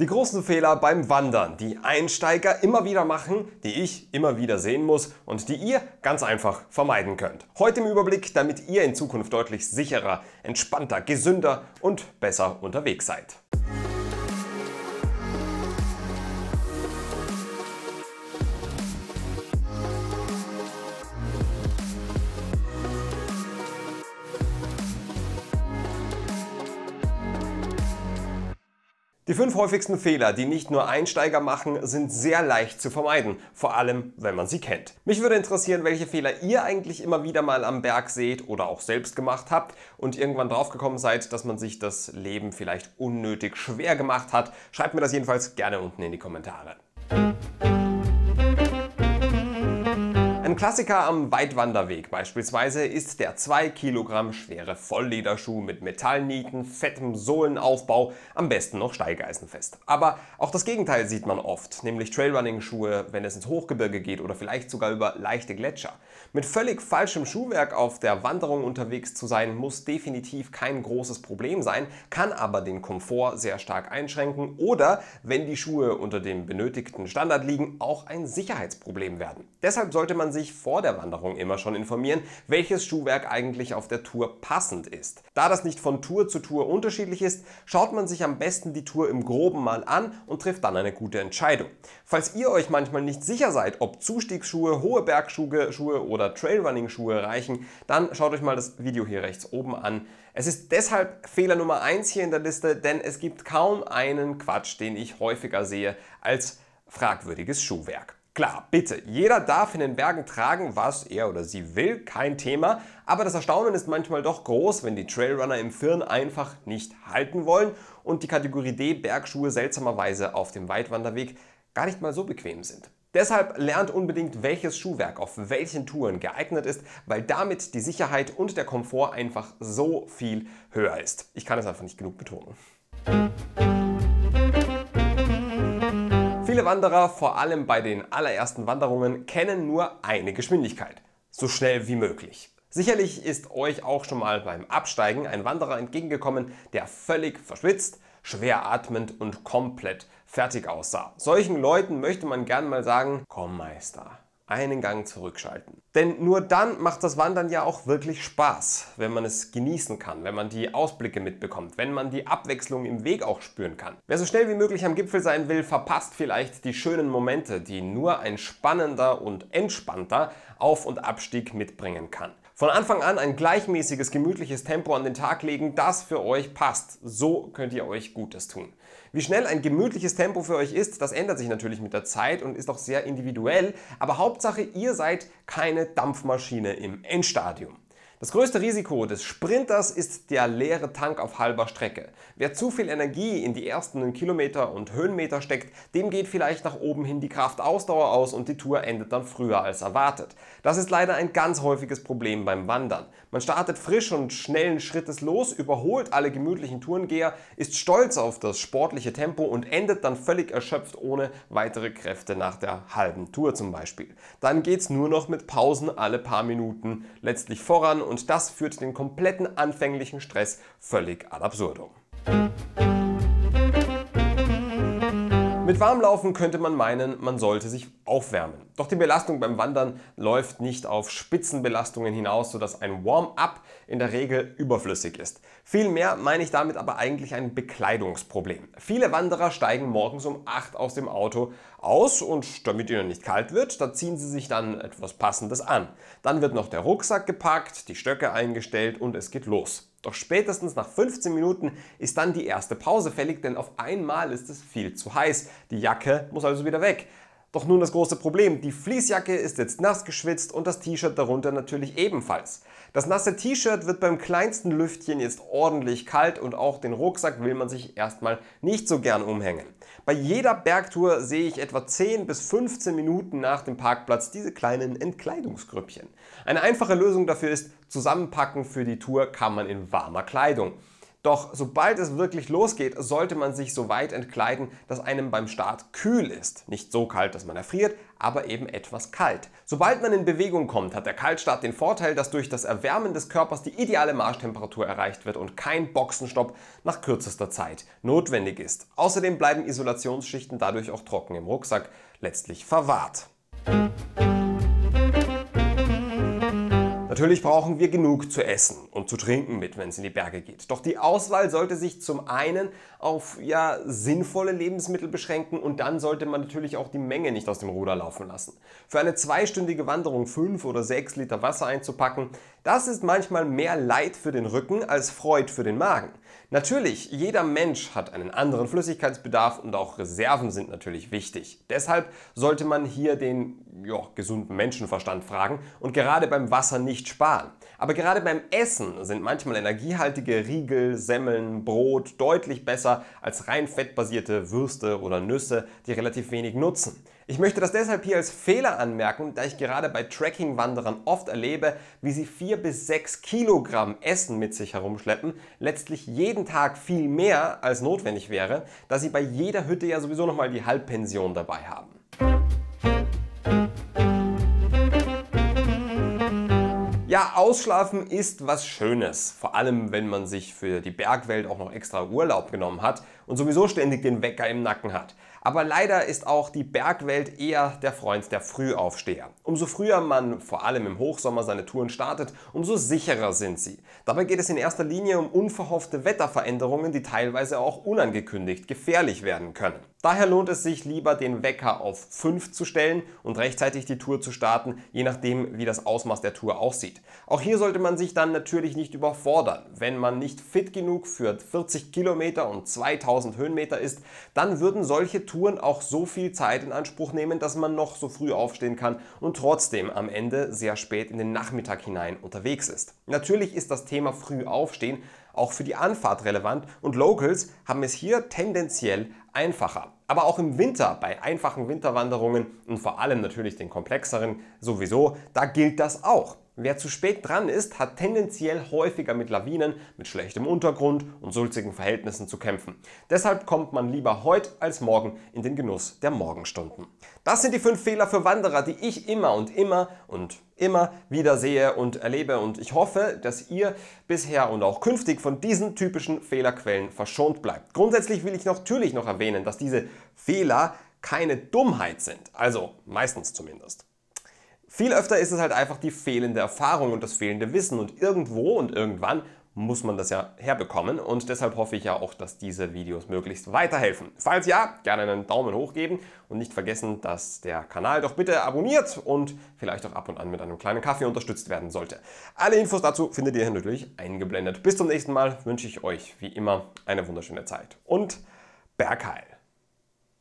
Die großen Fehler beim Wandern, die Einsteiger immer wieder machen, die ich immer wieder sehen muss und die ihr ganz einfach vermeiden könnt. Heute im Überblick, damit ihr in Zukunft deutlich sicherer, entspannter, gesünder und besser unterwegs seid. Die fünf häufigsten Fehler, die nicht nur Einsteiger machen, sind sehr leicht zu vermeiden, vor allem wenn man sie kennt. Mich würde interessieren, welche Fehler ihr eigentlich immer wieder mal am Berg seht oder auch selbst gemacht habt und irgendwann draufgekommen seid, dass man sich das Leben vielleicht unnötig schwer gemacht hat. Schreibt mir das jedenfalls gerne unten in die Kommentare. Ein Klassiker am Weitwanderweg beispielsweise ist der 2 Kilogramm schwere Volllederschuh mit Metallnieten, fettem Sohlenaufbau, am besten noch steigeisenfest. Aber auch das Gegenteil sieht man oft, nämlich Trailrunning-Schuhe, wenn es ins Hochgebirge geht oder vielleicht sogar über leichte Gletscher. Mit völlig falschem Schuhwerk auf der Wanderung unterwegs zu sein, muss definitiv kein großes Problem sein, kann aber den Komfort sehr stark einschränken oder, wenn die Schuhe unter dem benötigten Standard liegen, auch ein Sicherheitsproblem werden. Deshalb sollte man sich sich vor der Wanderung immer schon informieren, welches Schuhwerk eigentlich auf der Tour passend ist. Da das nicht von Tour zu Tour unterschiedlich ist, schaut man sich am besten die Tour im groben mal an und trifft dann eine gute Entscheidung. Falls ihr euch manchmal nicht sicher seid, ob Zustiegsschuhe, hohe Bergschuhe oder Trailrunning-Schuhe reichen, dann schaut euch mal das Video hier rechts oben an. Es ist deshalb Fehler Nummer 1 hier in der Liste, denn es gibt kaum einen Quatsch, den ich häufiger sehe als fragwürdiges Schuhwerk. Klar, bitte, jeder darf in den Bergen tragen, was er oder sie will, kein Thema, aber das Erstaunen ist manchmal doch groß, wenn die Trailrunner im Firn einfach nicht halten wollen und die Kategorie D Bergschuhe seltsamerweise auf dem Weitwanderweg gar nicht mal so bequem sind. Deshalb lernt unbedingt, welches Schuhwerk auf welchen Touren geeignet ist, weil damit die Sicherheit und der Komfort einfach so viel höher ist. Ich kann es einfach nicht genug betonen. Viele Wanderer, vor allem bei den allerersten Wanderungen, kennen nur eine Geschwindigkeit. So schnell wie möglich. Sicherlich ist euch auch schon mal beim Absteigen ein Wanderer entgegengekommen, der völlig verschwitzt, schwer atmend und komplett fertig aussah. Solchen Leuten möchte man gern mal sagen, komm Meister, einen Gang zurückschalten. Denn nur dann macht das Wandern ja auch wirklich Spaß, wenn man es genießen kann, wenn man die Ausblicke mitbekommt, wenn man die Abwechslung im Weg auch spüren kann. Wer so schnell wie möglich am Gipfel sein will, verpasst vielleicht die schönen Momente, die nur ein spannender und entspannter Auf- und Abstieg mitbringen kann. Von Anfang an ein gleichmäßiges, gemütliches Tempo an den Tag legen, das für euch passt. So könnt ihr euch Gutes tun. Wie schnell ein gemütliches Tempo für euch ist, das ändert sich natürlich mit der Zeit und ist auch sehr individuell, aber Hauptsache, ihr seid keine Dampfmaschine im Endstadium. Das größte Risiko des Sprinters ist der leere Tank auf halber Strecke. Wer zu viel Energie in die ersten Kilometer und Höhenmeter steckt, dem geht vielleicht nach oben hin die Kraftausdauer aus und die Tour endet dann früher als erwartet. Das ist leider ein ganz häufiges Problem beim Wandern. Man startet frisch und schnellen Schrittes los, überholt alle gemütlichen Tourengeher, ist stolz auf das sportliche Tempo und endet dann völlig erschöpft ohne weitere Kräfte nach der halben Tour zum Beispiel. Dann geht's nur noch mit Pausen alle paar Minuten letztlich voran und das führt den kompletten anfänglichen Stress völlig ad absurdum. Mit Warmlaufen könnte man meinen, man sollte sich aufwärmen. Doch die Belastung beim Wandern läuft nicht auf Spitzenbelastungen hinaus, sodass ein Warm-up in der Regel überflüssig ist. Vielmehr meine ich damit aber eigentlich ein Bekleidungsproblem. Viele Wanderer steigen morgens um 8 aus dem Auto aus und damit ihnen nicht kalt wird, da ziehen sie sich dann etwas Passendes an. Dann wird noch der Rucksack gepackt, die Stöcke eingestellt und es geht los. Doch spätestens nach 15 Minuten ist dann die erste Pause fällig, denn auf einmal ist es viel zu heiß. Die Jacke muss also wieder weg. Doch nun das große Problem, die Fließjacke ist jetzt nass geschwitzt und das T-Shirt darunter natürlich ebenfalls. Das nasse T-Shirt wird beim kleinsten Lüftchen jetzt ordentlich kalt und auch den Rucksack will man sich erstmal nicht so gern umhängen. Bei jeder Bergtour sehe ich etwa 10 bis 15 Minuten nach dem Parkplatz diese kleinen Entkleidungsgrüppchen. Eine einfache Lösung dafür ist, zusammenpacken für die Tour kann man in warmer Kleidung. Doch sobald es wirklich losgeht, sollte man sich so weit entkleiden, dass einem beim Start kühl ist. Nicht so kalt, dass man erfriert, aber eben etwas kalt. Sobald man in Bewegung kommt, hat der Kaltstart den Vorteil, dass durch das Erwärmen des Körpers die ideale Marschtemperatur erreicht wird und kein Boxenstopp nach kürzester Zeit notwendig ist. Außerdem bleiben Isolationsschichten dadurch auch trocken im Rucksack letztlich verwahrt. Natürlich brauchen wir genug zu essen und zu trinken mit, wenn es in die Berge geht. Doch die Auswahl sollte sich zum einen auf ja, sinnvolle Lebensmittel beschränken und dann sollte man natürlich auch die Menge nicht aus dem Ruder laufen lassen. Für eine zweistündige Wanderung fünf oder sechs Liter Wasser einzupacken, das ist manchmal mehr Leid für den Rücken als Freud für den Magen. Natürlich, jeder Mensch hat einen anderen Flüssigkeitsbedarf und auch Reserven sind natürlich wichtig. Deshalb sollte man hier den ja, gesunden Menschenverstand fragen und gerade beim Wasser nicht sparen. Aber gerade beim Essen sind manchmal energiehaltige Riegel, Semmeln, Brot deutlich besser als rein fettbasierte Würste oder Nüsse, die relativ wenig nutzen. Ich möchte das deshalb hier als Fehler anmerken, da ich gerade bei Tracking-Wanderern oft erlebe, wie sie 4 bis 6 Kilogramm Essen mit sich herumschleppen, letztlich jeden Tag viel mehr als notwendig wäre, da sie bei jeder Hütte ja sowieso nochmal die Halbpension dabei haben. Ja, ausschlafen ist was Schönes, vor allem wenn man sich für die Bergwelt auch noch extra Urlaub genommen hat und sowieso ständig den Wecker im Nacken hat. Aber leider ist auch die Bergwelt eher der Freund der Frühaufsteher. Umso früher man vor allem im Hochsommer seine Touren startet, umso sicherer sind sie. Dabei geht es in erster Linie um unverhoffte Wetterveränderungen, die teilweise auch unangekündigt gefährlich werden können. Daher lohnt es sich lieber, den Wecker auf 5 zu stellen und rechtzeitig die Tour zu starten, je nachdem, wie das Ausmaß der Tour aussieht. Auch hier sollte man sich dann natürlich nicht überfordern. Wenn man nicht fit genug für 40 Kilometer und 2000 Höhenmeter ist, dann würden solche Touren auch so viel Zeit in Anspruch nehmen, dass man noch so früh aufstehen kann und trotzdem am Ende sehr spät in den Nachmittag hinein unterwegs ist. Natürlich ist das Thema früh aufstehen auch für die Anfahrt relevant und Locals haben es hier tendenziell einfacher. Aber auch im Winter, bei einfachen Winterwanderungen und vor allem natürlich den komplexeren sowieso, da gilt das auch. Wer zu spät dran ist, hat tendenziell häufiger mit Lawinen, mit schlechtem Untergrund und sulzigen Verhältnissen zu kämpfen. Deshalb kommt man lieber heute als morgen in den Genuss der Morgenstunden. Das sind die fünf Fehler für Wanderer, die ich immer und immer und immer wieder sehe und erlebe und ich hoffe, dass ihr bisher und auch künftig von diesen typischen Fehlerquellen verschont bleibt. Grundsätzlich will ich natürlich noch erwähnen, dass diese Fehler keine Dummheit sind, also meistens zumindest. Viel öfter ist es halt einfach die fehlende Erfahrung und das fehlende Wissen und irgendwo und irgendwann muss man das ja herbekommen und deshalb hoffe ich ja auch, dass diese Videos möglichst weiterhelfen. Falls ja, gerne einen Daumen hoch geben und nicht vergessen, dass der Kanal doch bitte abonniert und vielleicht auch ab und an mit einem kleinen Kaffee unterstützt werden sollte. Alle Infos dazu findet ihr hier natürlich eingeblendet. Bis zum nächsten Mal wünsche ich euch wie immer eine wunderschöne Zeit und Bergheil!